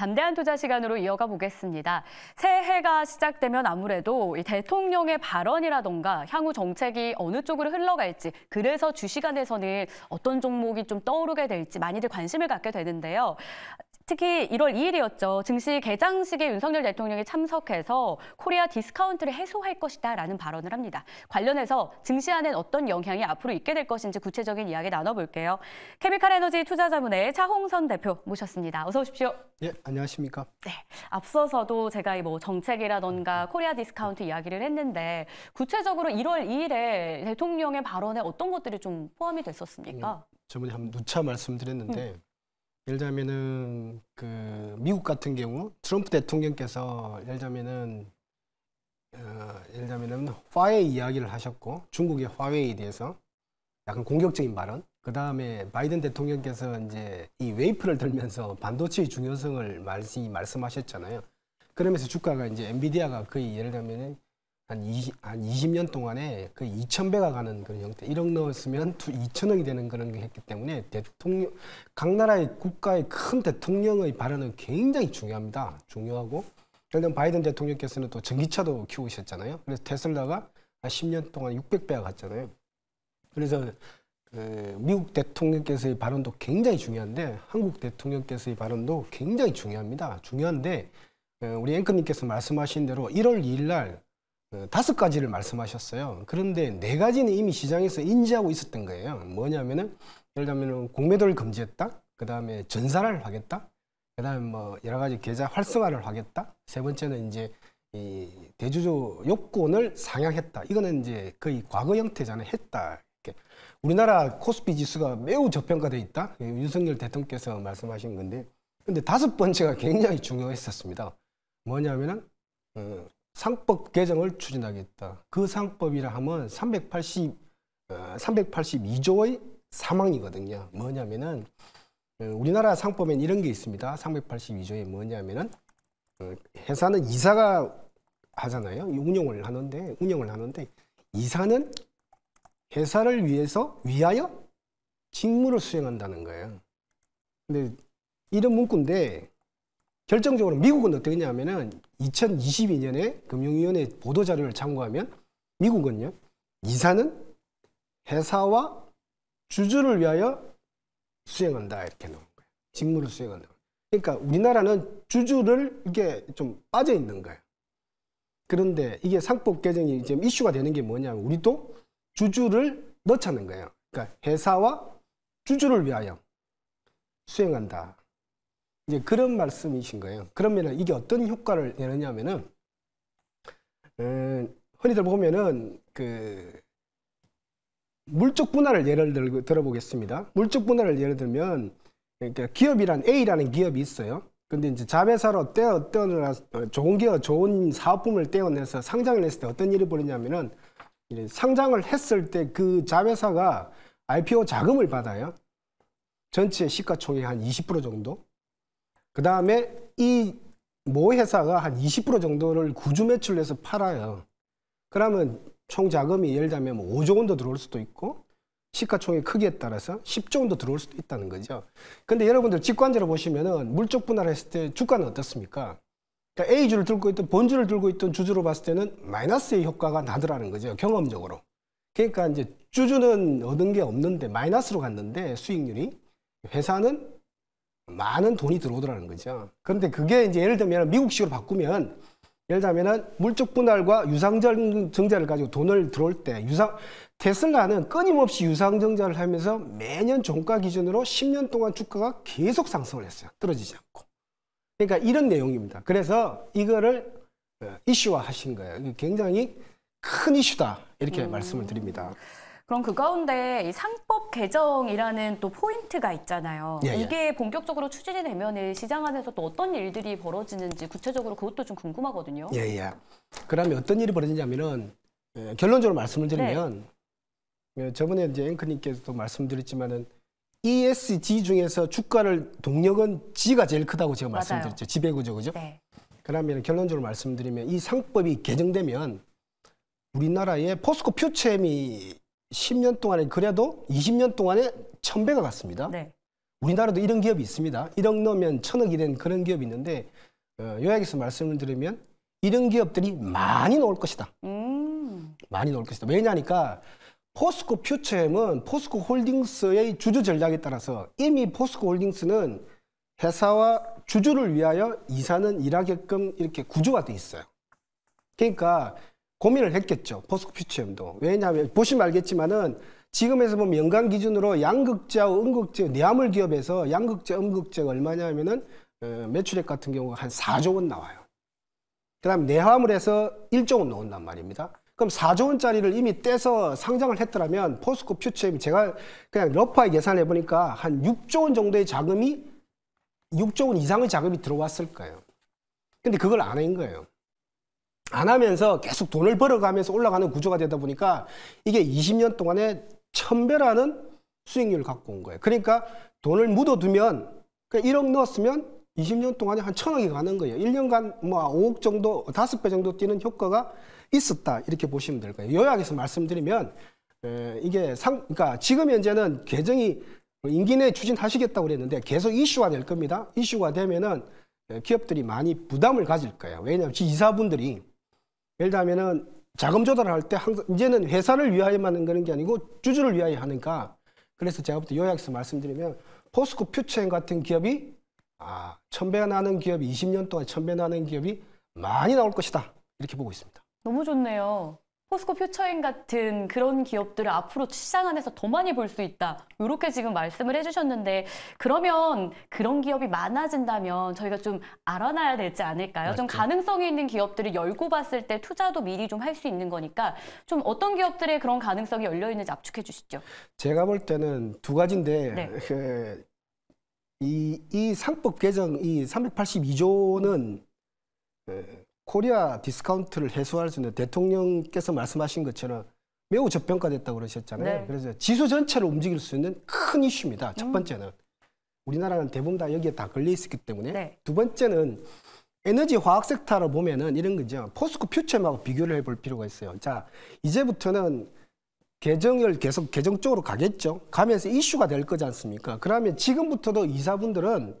담대한 투자 시간으로 이어가 보겠습니다. 새해가 시작되면 아무래도 이 대통령의 발언이라던가 향후 정책이 어느 쪽으로 흘러갈지 그래서 주식안에서는 어떤 종목이 좀 떠오르게 될지 많이들 관심을 갖게 되는데요. 특히 1월 2일이었죠. 증시 개장식에 윤석열 대통령이 참석해서 코리아 디스카운트를 해소할 것이다 라는 발언을 합니다. 관련해서 증시안엔 어떤 영향이 앞으로 있게 될 것인지 구체적인 이야기 나눠볼게요. 케미칼 에너지 투자자문의 차홍선 대표 모셨습니다. 어서 오십시오. 예, 안녕하십니까. 네, 앞서서도 제가 뭐 정책이라던가 네. 코리아 디스카운트 이야기를 했는데 구체적으로 1월 2일에 대통령의 발언에 어떤 것들이 좀 포함이 됐었습니까? 예, 저번에 한 누차 말씀드렸는데 음. 예를 들면은 자그 미국 같은 경우 트럼프 대통령께서 예를 들면은 어, 예를 들면은 화웨이 이야기를 하셨고 중국의 화웨이에 대해서 약간 공격적인 발언. 그 다음에 바이든 대통령께서 이제 이 웨이프를 들면서 반도체의 중요성을 말씀 말씀하셨잖아요. 그러면서 주가가 이제 엔비디아가 거의 예를 들면 한, 20, 한 20년 동안에 그 2,000배가 가는 그런 형태. 1억 넣었으면 2,000억이 되는 그런 게 했기 때문에 대통령, 각 나라의 국가의 큰 대통령의 발언은 굉장히 중요합니다. 중요하고. 결국 바이든 대통령께서는 또 전기차도 키우셨잖아요. 그래서 테슬라가 한 10년 동안 600배가 갔잖아요. 그래서 그 미국 대통령께서의 발언도 굉장히 중요한데 한국 대통령께서의 발언도 굉장히 중요합니다. 중요한데 어, 우리 앵커님께서 말씀하신 대로 1월 2일 날 어, 다섯 가지를 말씀하셨어요. 그런데 네 가지는 이미 시장에서 인지하고 있었던 거예요. 뭐냐면은 예를 들면 공매도를 금지했다. 그 다음에 전사를 하겠다. 그 다음에 뭐 여러 가지 계좌 활성화를 하겠다. 세 번째는 이제 이 대주주 요건을 상향했다. 이거는 이제 거의 과거 형태잖아요. 했다. 이렇게. 우리나라 코스피 지수가 매우 저평가돼 있다. 예, 윤석열 대통령께서 말씀하신 건데. 근데 다섯 번째가 굉장히 중요했었습니다. 뭐냐면은 어, 상법 개정을 추진하겠다. 그 상법이라 하면 380, 382조의 사망이거든요. 뭐냐면은 어, 우리나라 상법엔 이런 게 있습니다. 382조에 뭐냐면은 어, 회사는 이사가 하잖아요. 운영을 하는데 운영을 하는데 이사는 회사를 위해서 위하여 직무를 수행한다는 거예요. 근데 이런 문구인데 결정적으로 미국은 어떻게 했냐면은 2022년에 금융위원회 보도 자료를 참고하면 미국은요 이사는 회사와 주주를 위하여 수행한다 이렇게 나온 거예요. 직무를 수행한다. 그러니까 우리나라는 주주를 이게 좀 빠져 있는 거예요. 그런데 이게 상법 개정이 지금 이슈가 되는 게 뭐냐면 우리도 주주를 넣자는 거예요. 그러니까 회사와 주주를 위하여 수행한다. 이제 그런 말씀이신 거예요. 그러면 이게 어떤 효과를 내느냐면은 음, 흔히들 보면은 그 물적 분할을 예를 들, 들어보겠습니다. 물적 분할을 예를 들면 그러니까 기업이란 A라는 기업이 있어요. 근데 이제 자회사로 떼어 떼어내라 좋은 기업 좋은 사업품을 떼어내서 상장을 했을 때 어떤 일이 벌어냐면은 상장을 했을 때 그 자회사가 IPO 자금을 받아요. 전체 시가총액 한 20% 정도. 그 다음에 이 모 회사가 한 20% 정도를 구주 매출해서 팔아요. 그러면 총 자금이 예를 들면 5조 뭐 원도 들어올 수도 있고 시가총액 크기에 따라서 10조 원도 들어올 수도 있다는 거죠. 근데 여러분들 직관적으로 보시면은 물적 분할을 했을 때 주가는 어떻습니까? 그러니까 A주를 들고 있던 본주를 들고 있던 주주로 봤을 때는 마이너스의 효과가 나더라는 거죠. 경험적으로. 그러니까 이제 주주는 얻은 게 없는데 마이너스로 갔는데 수익률이 회사는 많은 돈이 들어오더라는 거죠. 그런데 그게 이제 예를 들면 미국식으로 바꾸면 예를 들면 물적 분할과 유상증자를 가지고 돈을 들어올 때 유상 테슬라는 끊임없이 유상증자를 하면서 매년 종가 기준으로 10년 동안 주가가 계속 상승을 했어요. 떨어지지 않고. 그러니까 이런 내용입니다. 그래서 이거를 어, 이슈화 하신 거예요. 굉장히 큰 이슈다 이렇게 음. 말씀을 드립니다. 그럼 그 가운데 이 상법 개정이라는 또 포인트가 있잖아요. 예, 예. 이게 본격적으로 추진이 되면 시장 안에서 또 어떤 일들이 벌어지는지 구체적으로 그것도 좀 궁금하거든요. 예예. 예. 예. 그러면 어떤 일이 벌어지냐면은 예, 결론적으로 말씀을 네. 드리면 네. 저번에 이제 앵커님께서도 말씀드렸지만은 ESG 중에서 주가를 동력은 G가 제일 크다고 제가 맞아요. 말씀드렸죠. 지배구조 그죠? 네. 그러면 결론적으로 말씀드리면 이 상법이 개정되면 우리나라의 포스코 퓨체미 10년 동안에 그래도 20년 동안에 1000배가 갔습니다. 네. 우리나라도 이런 기업이 있습니다. 1억 넣으면 1000억이 된 그런 기업이 있는데 어, 요약해서 말씀을 드리면 이런 기업들이 많이 나올 것이다. 음. 많이 나올 것이다. 왜냐니까 하 포스코 퓨처엠은 포스코 홀딩스의 주주 전략에 따라서 이미 포스코 홀딩스는 회사와 주주를 위하여 이사는 일하게끔 이렇게 구조가 돼 있어요. 그러니까 고민을 했겠죠. 포스코퓨처운도 왜냐하면 보시면 알겠지만은 지금에서 보면 연간 기준으로 양극재와 음극재, 내화물 기업에서 양극재, 음극재가 얼마냐 하면은 어, 매출액 같은 경우가 한 4조 원 나와요. 그다음 에 내화물에서 1조 원 나온단 말입니다. 그럼 4조 원짜리를 이미 떼서 상장을 했더라면 포스코 퓨처이 제가 그냥 러프하게 계산해 보니까 한 6조 원 정도의 자금이 6조 원 이상의 자금이 들어왔을 거예요. 근데 그걸 안 한 거예요. 안 하면서 계속 돈을 벌어가면서 올라가는 구조가 되다 보니까 이게 20년 동안에 천배라는 수익률을 갖고 온 거예요. 그러니까 돈을 묻어두면 그 1억 넣었으면 20년 동안에 한 천억이 가는 거예요. 1년간 뭐 5억 정도, 5배 정도 뛰는 효과가 있었다. 이렇게 보시면 될 거예요. 요약해서 말씀드리면 에, 이게 상, 그러니까 지금 현재는 개정이 임기 내에 추진하시겠다고 그랬는데 계속 이슈가 될 겁니다. 이슈가 되면은 기업들이 많이 부담을 가질 거예요. 왜냐하면 이사분들이 예를 들면은 자금 조달을 할 때 항상 이제는 회사를 위하여만 하는 게 아니고 주주를 위하여 하니까 그래서 제가 부터 요약해서 말씀드리면 포스코 퓨처엔 같은 기업이 아, 천배 나는 기업이 20년 동안 천배 나는 기업이 많이 나올 것이다. 이렇게 보고 있습니다. 너무 좋네요. 포스코 퓨처인 같은 그런 기업들을 앞으로 시장 안에서 더 많이 볼 수 있다. 이렇게 지금 말씀을 해주셨는데 그러면 그런 기업이 많아진다면 저희가 좀 알아놔야 되지 않을까요? 맞죠. 좀 가능성이 있는 기업들을 열고 봤을 때 투자도 미리 좀 할 수 있는 거니까 좀 어떤 기업들의 그런 가능성이 열려 있는지 압축해 주시죠. 제가 볼 때는 두 가지인데 네. 그 이, 이 상법 개정 이 382조는 코리아 디스카운트를 해소할 수 있는 대통령께서 말씀하신 것처럼 매우 저평가됐다고 그러셨잖아요. 네. 그래서 지수 전체를 움직일 수 있는 큰 이슈입니다. 첫 음. 번째는 우리나라는 대부분 다 여기에 다 걸려 있었기 때문에 네. 두 번째는 에너지 화학 섹터로 보면은 이런 거죠. 포스코 퓨처하고 비교를 해볼 필요가 있어요. 자 이제부터는 개정을 계속 개정 쪽으로 가겠죠. 가면서 이슈가 될 거지 않습니까? 그러면 지금부터도 이사분들은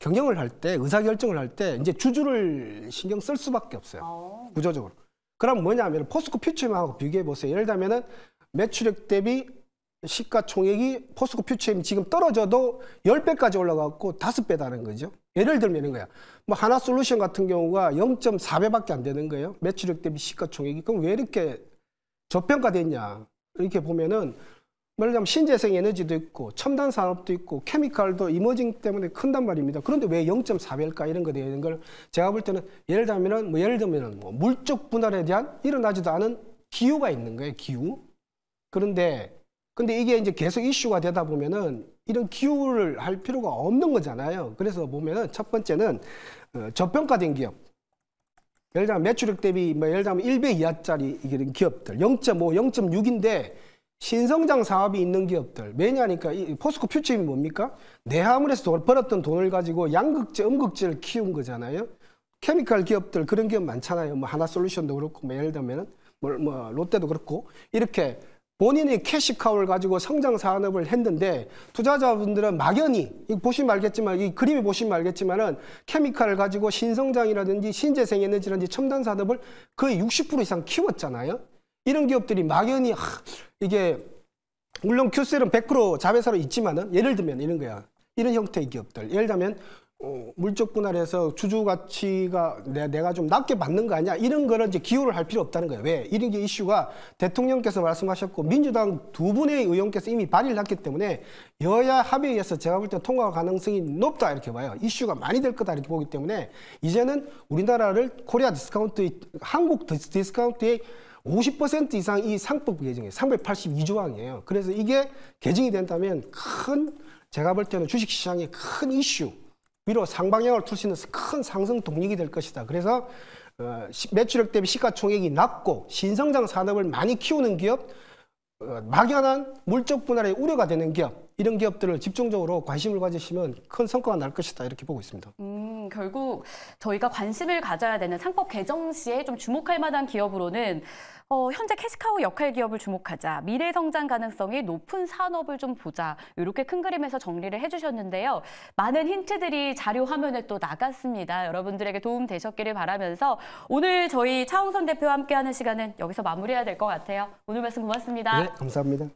경영을 할 때 의사결정을 할 때 이제 주주를 신경 쓸 수밖에 없어요. 오. 아. 구조적으로. 그럼 뭐냐면 포스코 퓨처엠하고 비교해 보세요. 예를 들면은 매출액 대비 시가총액이 포스코 퓨처엠 지금 떨어져도 10배까지 올라갔고 5배다는 거죠. 예를 들면 거야. 뭐 하나 솔루션 같은 경우가 0.4배밖에 안 되는 거예요. 매출액 대비 시가총액이. 그럼 왜 이렇게 저평가됐냐. 이렇게 보면은 말하자면 신재생 에너지도 있고 첨단 산업도 있고 케미칼도 이머징 때문에 큰단 말입니다. 그런데 왜 0.4배일까 이런 거에 대한 걸 제가 볼 때는 예를 들면은 뭐 예를 들면은 뭐 물적 분할에 대한 일어나지도 않은 기후가 있는 거예요. 기후. 그런데 근데 이게 이제 계속 이슈가 되다 보면은 이런 기후를 할 필요가 없는 거잖아요. 그래서 보면은 첫 번째는 어, 저평가된 기업. 예를 들면 매출액 대비 뭐 예를 들면 1배 이하짜리 이런 기업들 0.5, 0.6인데 신성장 사업이 있는 기업들 왜냐하니까 이 포스코 퓨처이 임 뭡니까? 내화물에서 벌었던 돈을 가지고 양극재, 음극재를 키운 거잖아요. 케미칼 기업들 그런 기업 많잖아요. 뭐 하나솔루션도 그렇고 뭐 예를 들면은 뭐, 뭐 롯데도 그렇고 이렇게 본인의 캐시카우를 가지고 성장 산업을 했는데 투자자분들은 막연히 보시면 알겠지만 이 그림이 보시면 알겠지만은 케미칼을 가지고 신성장이라든지 신재생에너지라든지 첨단 산업을 거의 60% 이상 키웠잖아요. 이런 기업들이 막연히 하, 이게 물론 큐셀은 100% 자회사로 있지만은 예를 들면 이런 거야. 이런 형태의 기업들. 예를 들면 어, 물적 분할해서 주주 가치가 내, 내가 좀 낮게 받는 거 아니야? 이런 거는 이제 기호를 할 필요 없다는 거예요. 왜? 이런 게 이슈가 대통령께서 말씀하셨고 민주당 두 분의 의원께서 이미 발의를 했기 때문에 여야 합의에 의해서 제가 볼 때 통과 가능성이 높다 이렇게 봐요. 이슈가 많이 될 거다 이렇게 보기 때문에 이제는 우리나라를 코리아 디스카운트 한국 디스카운트의 50% 이상 이 상법 개정이에요. 382조항이에요. 그래서 이게 개정이 된다면 큰 제가 볼 때는 주식시장의 큰 이슈 위로 상방향을 틀수 있는 큰 상승 동력이 될 것이다. 그래서 어, 매출액 대비 시가총액이 낮고 신성장 산업을 많이 키우는 기업, 어, 막연한 물적 분할의 우려가 되는 기업 이런 기업들을 집중적으로 관심을 가지시면 큰 성과가 날 것이다 이렇게 보고 있습니다. 음, 결국 저희가 관심을 가져야 되는 상법 개정 시에 좀 주목할 만한 기업으로는 어, 현재 캐시카우 역할 기업을 주목하자, 미래 성장 가능성이 높은 산업을 좀 보자 이렇게 큰 그림에서 정리를 해주셨는데요. 많은 힌트들이 자료 화면에 또 나갔습니다. 여러분들에게 도움 되셨기를 바라면서 오늘 저희 차홍선 대표와 함께하는 시간은 여기서 마무리해야 될 것 같아요. 오늘 말씀 고맙습니다. 네, 감사합니다.